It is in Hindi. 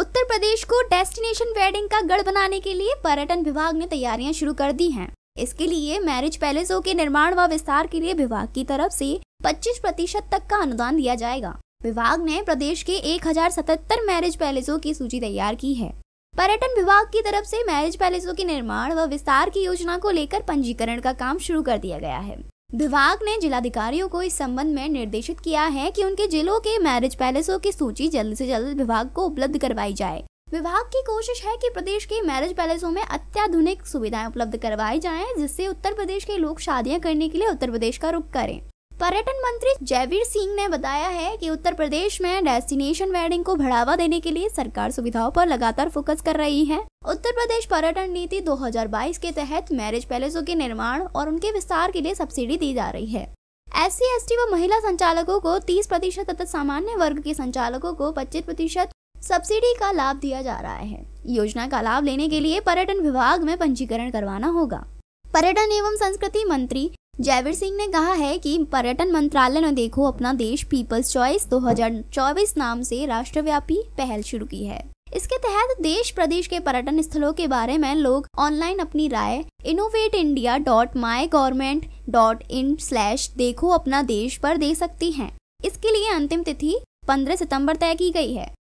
उत्तर प्रदेश को डेस्टिनेशन वेडिंग का गढ़ बनाने के लिए पर्यटन विभाग ने तैयारियां शुरू कर दी हैं। इसके लिए मैरिज पैलेसों के निर्माण व विस्तार के लिए विभाग की तरफ से 25 प्रतिशत तक का अनुदान दिया जाएगा विभाग ने प्रदेश के 1077 मैरिज पैलेसों की सूची तैयार की है पर्यटन विभाग की तरफ से मैरिज पैलेसों के निर्माण व विस्तार की योजना को लेकर पंजीकरण का काम शुरू कर दिया गया है विभाग ने जिलाधिकारियों को इस संबंध में निर्देशित किया है कि उनके जिलों के मैरिज पैलेसों की सूची जल्द से जल्द विभाग को उपलब्ध करवाई जाए विभाग की कोशिश है कि प्रदेश के मैरिज पैलेसों में अत्याधुनिक सुविधाएं उपलब्ध करवाई जाएं जिससे उत्तर प्रदेश के लोग शादियां करने के लिए उत्तर प्रदेश का रुख करें पर्यटन मंत्री जयवीर सिंह ने बताया है कि उत्तर प्रदेश में डेस्टिनेशन वेडिंग को बढ़ावा देने के लिए सरकार सुविधाओं पर लगातार फोकस कर रही है उत्तर प्रदेश पर्यटन नीति 2022 के तहत मैरिज पैलेसों के निर्माण और उनके विस्तार के लिए सब्सिडी दी जा रही है एस सी एस टी व महिला संचालकों को 30 प्रतिशत तथा सामान्य वर्ग के संचालकों को 25 प्रतिशत सब्सिडी का लाभ दिया जा रहा है योजना का लाभ लेने के लिए पर्यटन विभाग में पंजीकरण करवाना होगा पर्यटन एवं संस्कृति मंत्री जयवीर सिंह ने कहा है कि पर्यटन मंत्रालय ने देखो अपना देश पीपल्स चॉइस 2024 नाम से राष्ट्रव्यापी पहल शुरू की है इसके तहत देश प्रदेश के पर्यटन स्थलों के बारे में लोग ऑनलाइन अपनी राय innovate India dot my government dot in slash देखो अपना देश पर दे सकती हैं। इसके लिए अंतिम तिथि 15 सितंबर तय की गई है